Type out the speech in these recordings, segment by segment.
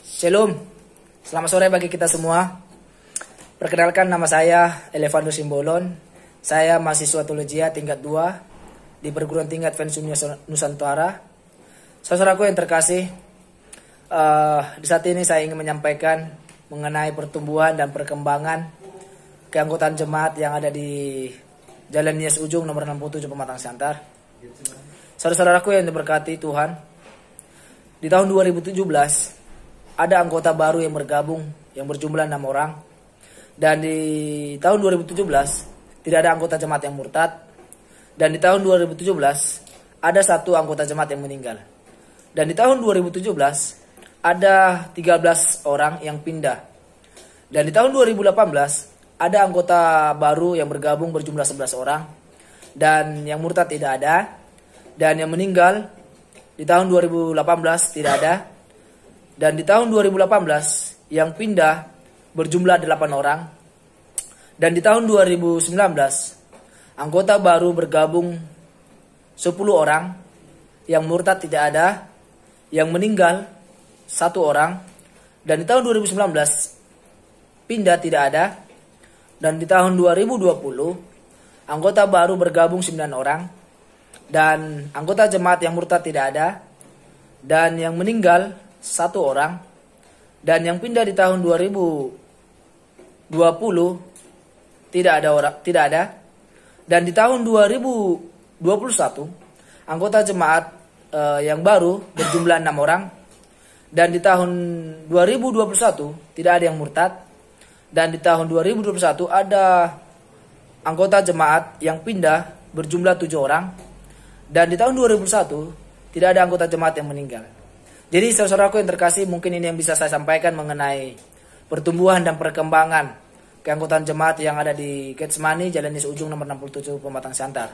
Shalom, selamat sore bagi kita semua. Perkenalkan nama saya Elevando Simbolon. Saya mahasiswa Teologia tingkat 2 di perguruan tingkat Pensum Nusantara. Saudaraku yang terkasih, uh, di saat ini saya ingin menyampaikan mengenai pertumbuhan dan perkembangan keanggotaan jemaat yang ada di Jalan Nias Ujung nomor 67 Pematang Siantar. Saudara-saudaraku yang diberkati Tuhan, di tahun 2017 ada anggota baru yang bergabung yang berjumlah enam orang. Dan di tahun 2017 tidak ada anggota jemaat yang murtad. Dan di tahun 2017 ada satu anggota jemaat yang meninggal. Dan di tahun 2017 ada 13 orang yang pindah. Dan di tahun 2018 ada anggota baru yang bergabung berjumlah 11 orang. Dan yang murtad tidak ada. Dan yang meninggal di tahun 2018 tidak ada dan di tahun 2018 yang pindah berjumlah 8 orang. Dan di tahun 2019 anggota baru bergabung 10 orang. Yang murtad tidak ada, yang meninggal satu orang. Dan di tahun 2019 pindah tidak ada. Dan di tahun 2020 anggota baru bergabung 9 orang dan anggota jemaat yang murtad tidak ada dan yang meninggal satu orang dan yang pindah di tahun 2020 tidak ada orang tidak ada dan di tahun 2021 anggota jemaat uh, yang baru berjumlah enam orang dan di tahun 2021 tidak ada yang murtad dan di tahun 2021 ada anggota jemaat yang pindah berjumlah tujuh orang dan di tahun 2021 tidak ada anggota jemaat yang meninggal. Jadi saudara saudaraku yang terkasih mungkin ini yang bisa saya sampaikan mengenai pertumbuhan dan perkembangan keanggotaan jemaat yang ada di Getsemani Jalan Ujung nomor 67 Pematang Siantar.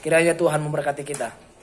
Kiranya Tuhan memberkati kita.